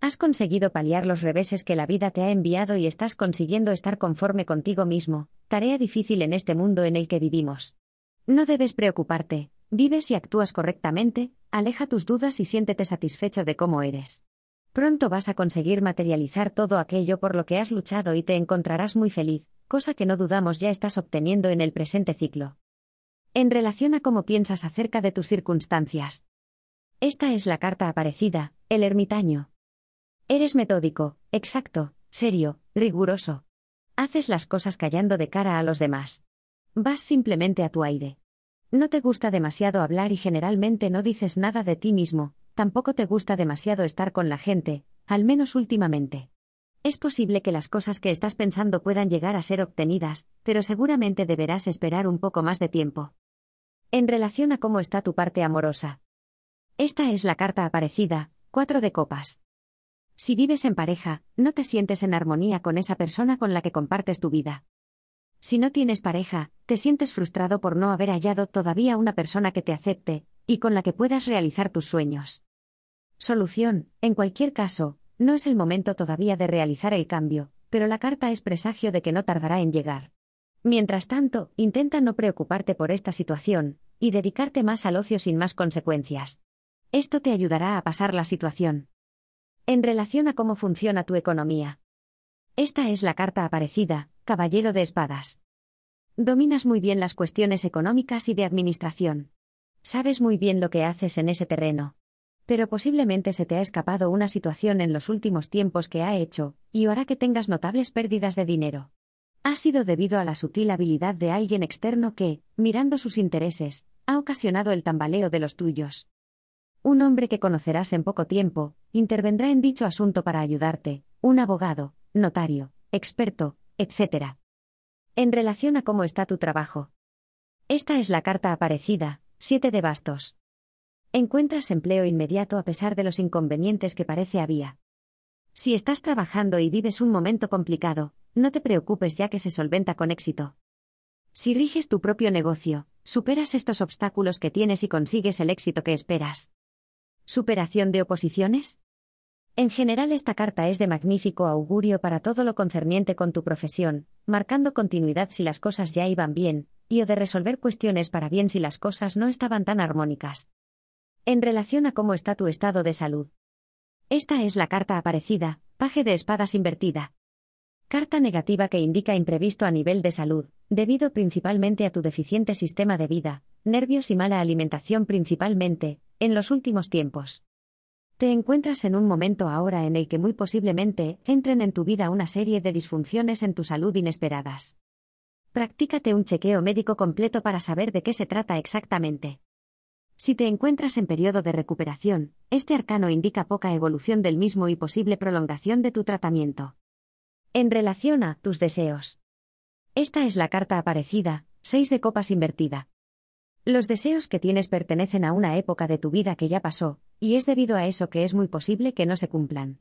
Has conseguido paliar los reveses que la vida te ha enviado y estás consiguiendo estar conforme contigo mismo, tarea difícil en este mundo en el que vivimos. No debes preocuparte, vives y actúas correctamente, aleja tus dudas y siéntete satisfecho de cómo eres. Pronto vas a conseguir materializar todo aquello por lo que has luchado y te encontrarás muy feliz, cosa que no dudamos ya estás obteniendo en el presente ciclo. En relación a cómo piensas acerca de tus circunstancias. Esta es la carta aparecida, el ermitaño. Eres metódico, exacto, serio, riguroso. Haces las cosas callando de cara a los demás. Vas simplemente a tu aire. No te gusta demasiado hablar y generalmente no dices nada de ti mismo, tampoco te gusta demasiado estar con la gente, al menos últimamente. Es posible que las cosas que estás pensando puedan llegar a ser obtenidas, pero seguramente deberás esperar un poco más de tiempo. En relación a cómo está tu parte amorosa. Esta es la carta aparecida, 4 de copas. Si vives en pareja, no te sientes en armonía con esa persona con la que compartes tu vida. Si no tienes pareja, te sientes frustrado por no haber hallado todavía una persona que te acepte, y con la que puedas realizar tus sueños. Solución, en cualquier caso, no es el momento todavía de realizar el cambio, pero la carta es presagio de que no tardará en llegar. Mientras tanto, intenta no preocuparte por esta situación, y dedicarte más al ocio sin más consecuencias. Esto te ayudará a pasar la situación en relación a cómo funciona tu economía. Esta es la carta aparecida, Caballero de Espadas. Dominas muy bien las cuestiones económicas y de administración. Sabes muy bien lo que haces en ese terreno. Pero posiblemente se te ha escapado una situación en los últimos tiempos que ha hecho, y hará que tengas notables pérdidas de dinero. Ha sido debido a la sutil habilidad de alguien externo que, mirando sus intereses, ha ocasionado el tambaleo de los tuyos un hombre que conocerás en poco tiempo, intervendrá en dicho asunto para ayudarte, un abogado, notario, experto, etc. En relación a cómo está tu trabajo. Esta es la carta aparecida, 7 de bastos. Encuentras empleo inmediato a pesar de los inconvenientes que parece había. Si estás trabajando y vives un momento complicado, no te preocupes ya que se solventa con éxito. Si riges tu propio negocio, superas estos obstáculos que tienes y consigues el éxito que esperas. ¿Superación de oposiciones? En general esta carta es de magnífico augurio para todo lo concerniente con tu profesión, marcando continuidad si las cosas ya iban bien, y o de resolver cuestiones para bien si las cosas no estaban tan armónicas. En relación a cómo está tu estado de salud. Esta es la carta aparecida, paje de espadas invertida. Carta negativa que indica imprevisto a nivel de salud, debido principalmente a tu deficiente sistema de vida, nervios y mala alimentación principalmente, en los últimos tiempos. Te encuentras en un momento ahora en el que muy posiblemente entren en tu vida una serie de disfunciones en tu salud inesperadas. Practícate un chequeo médico completo para saber de qué se trata exactamente. Si te encuentras en periodo de recuperación, este arcano indica poca evolución del mismo y posible prolongación de tu tratamiento. En relación a tus deseos. Esta es la carta aparecida, 6 de copas invertida. Los deseos que tienes pertenecen a una época de tu vida que ya pasó, y es debido a eso que es muy posible que no se cumplan.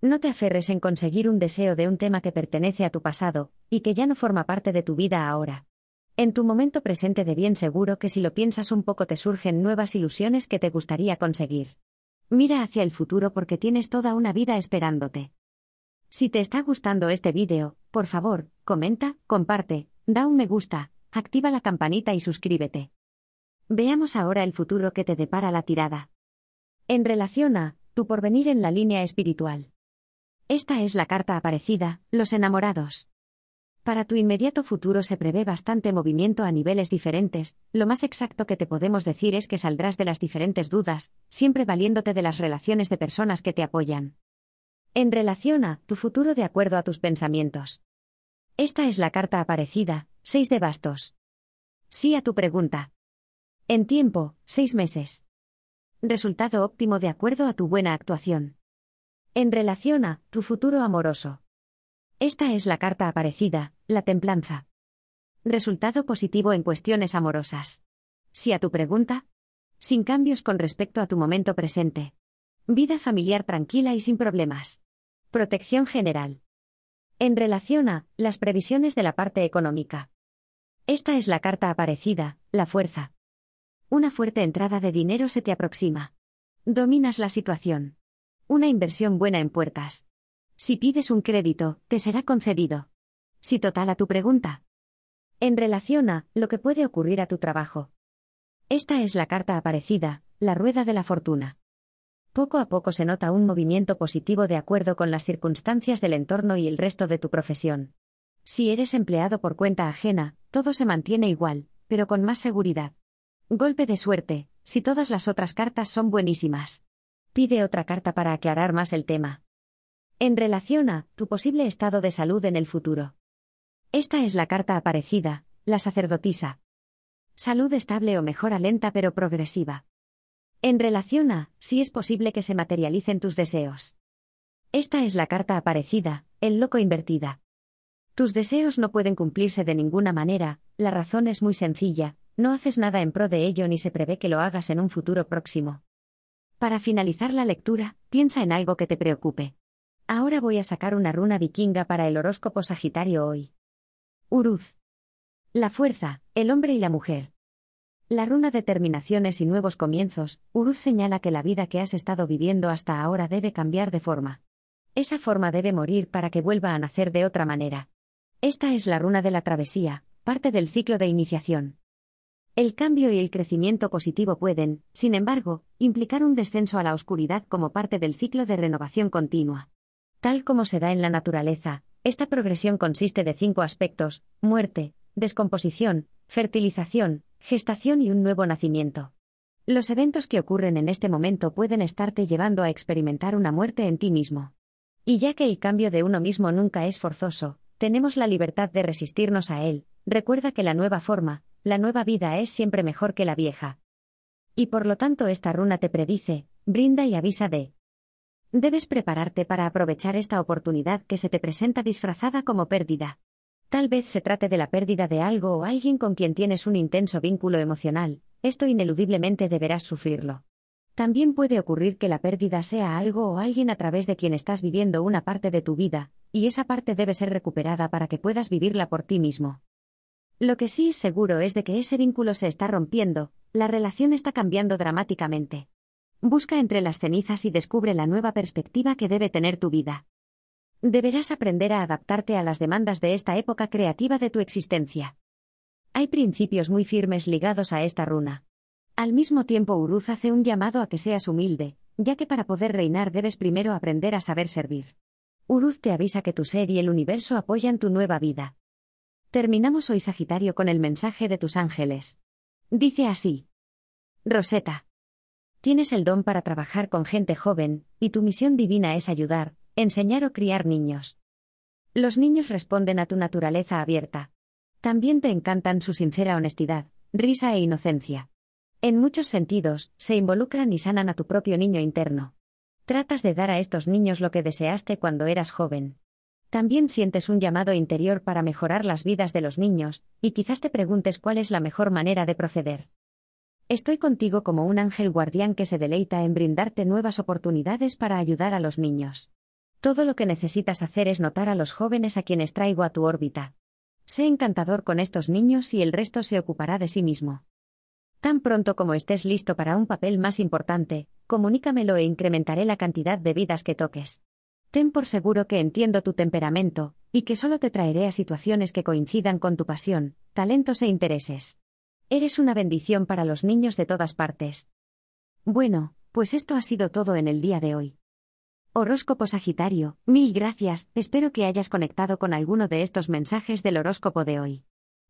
No te aferres en conseguir un deseo de un tema que pertenece a tu pasado, y que ya no forma parte de tu vida ahora. En tu momento presente de bien seguro que si lo piensas un poco te surgen nuevas ilusiones que te gustaría conseguir. Mira hacia el futuro porque tienes toda una vida esperándote. Si te está gustando este vídeo, por favor, comenta, comparte, da un me gusta, activa la campanita y suscríbete. Veamos ahora el futuro que te depara la tirada. En relación a tu porvenir en la línea espiritual. Esta es la carta aparecida, los enamorados. Para tu inmediato futuro se prevé bastante movimiento a niveles diferentes, lo más exacto que te podemos decir es que saldrás de las diferentes dudas, siempre valiéndote de las relaciones de personas que te apoyan. En relación a tu futuro de acuerdo a tus pensamientos. Esta es la carta aparecida, 6 de bastos. Sí a tu pregunta. En tiempo, seis meses. Resultado óptimo de acuerdo a tu buena actuación. En relación a tu futuro amoroso. Esta es la carta aparecida, la templanza. Resultado positivo en cuestiones amorosas. Si a tu pregunta, sin cambios con respecto a tu momento presente. Vida familiar tranquila y sin problemas. Protección general. En relación a las previsiones de la parte económica. Esta es la carta aparecida, la fuerza. Una fuerte entrada de dinero se te aproxima. Dominas la situación. Una inversión buena en puertas. Si pides un crédito, te será concedido. Si total a tu pregunta. En relación a lo que puede ocurrir a tu trabajo. Esta es la carta aparecida, la rueda de la fortuna. Poco a poco se nota un movimiento positivo de acuerdo con las circunstancias del entorno y el resto de tu profesión. Si eres empleado por cuenta ajena, todo se mantiene igual, pero con más seguridad. Golpe de suerte, si todas las otras cartas son buenísimas. Pide otra carta para aclarar más el tema. En relación a tu posible estado de salud en el futuro. Esta es la carta aparecida, la sacerdotisa. Salud estable o mejora lenta pero progresiva. En relación a si es posible que se materialicen tus deseos. Esta es la carta aparecida, el loco invertida. Tus deseos no pueden cumplirse de ninguna manera, la razón es muy sencilla, no haces nada en pro de ello ni se prevé que lo hagas en un futuro próximo. Para finalizar la lectura, piensa en algo que te preocupe. Ahora voy a sacar una runa vikinga para el horóscopo Sagitario hoy. Uruz. La fuerza, el hombre y la mujer. La runa de terminaciones y nuevos comienzos, Uruz señala que la vida que has estado viviendo hasta ahora debe cambiar de forma. Esa forma debe morir para que vuelva a nacer de otra manera. Esta es la runa de la travesía, parte del ciclo de iniciación. El cambio y el crecimiento positivo pueden, sin embargo, implicar un descenso a la oscuridad como parte del ciclo de renovación continua. Tal como se da en la naturaleza, esta progresión consiste de cinco aspectos, muerte, descomposición, fertilización, gestación y un nuevo nacimiento. Los eventos que ocurren en este momento pueden estarte llevando a experimentar una muerte en ti mismo. Y ya que el cambio de uno mismo nunca es forzoso, tenemos la libertad de resistirnos a él, recuerda que la nueva forma, la nueva vida es siempre mejor que la vieja. Y por lo tanto esta runa te predice, brinda y avisa de. Debes prepararte para aprovechar esta oportunidad que se te presenta disfrazada como pérdida. Tal vez se trate de la pérdida de algo o alguien con quien tienes un intenso vínculo emocional, esto ineludiblemente deberás sufrirlo. También puede ocurrir que la pérdida sea algo o alguien a través de quien estás viviendo una parte de tu vida, y esa parte debe ser recuperada para que puedas vivirla por ti mismo. Lo que sí es seguro es de que ese vínculo se está rompiendo, la relación está cambiando dramáticamente. Busca entre las cenizas y descubre la nueva perspectiva que debe tener tu vida. Deberás aprender a adaptarte a las demandas de esta época creativa de tu existencia. Hay principios muy firmes ligados a esta runa. Al mismo tiempo, Uruz hace un llamado a que seas humilde, ya que para poder reinar debes primero aprender a saber servir. Uruz te avisa que tu ser y el universo apoyan tu nueva vida. Terminamos hoy Sagitario con el mensaje de tus ángeles. Dice así. Roseta, Tienes el don para trabajar con gente joven, y tu misión divina es ayudar, enseñar o criar niños. Los niños responden a tu naturaleza abierta. También te encantan su sincera honestidad, risa e inocencia. En muchos sentidos, se involucran y sanan a tu propio niño interno. Tratas de dar a estos niños lo que deseaste cuando eras joven. También sientes un llamado interior para mejorar las vidas de los niños, y quizás te preguntes cuál es la mejor manera de proceder. Estoy contigo como un ángel guardián que se deleita en brindarte nuevas oportunidades para ayudar a los niños. Todo lo que necesitas hacer es notar a los jóvenes a quienes traigo a tu órbita. Sé encantador con estos niños y el resto se ocupará de sí mismo. Tan pronto como estés listo para un papel más importante, comunícamelo e incrementaré la cantidad de vidas que toques. Ten por seguro que entiendo tu temperamento, y que solo te traeré a situaciones que coincidan con tu pasión, talentos e intereses. Eres una bendición para los niños de todas partes. Bueno, pues esto ha sido todo en el día de hoy. Horóscopo Sagitario, mil gracias, espero que hayas conectado con alguno de estos mensajes del horóscopo de hoy.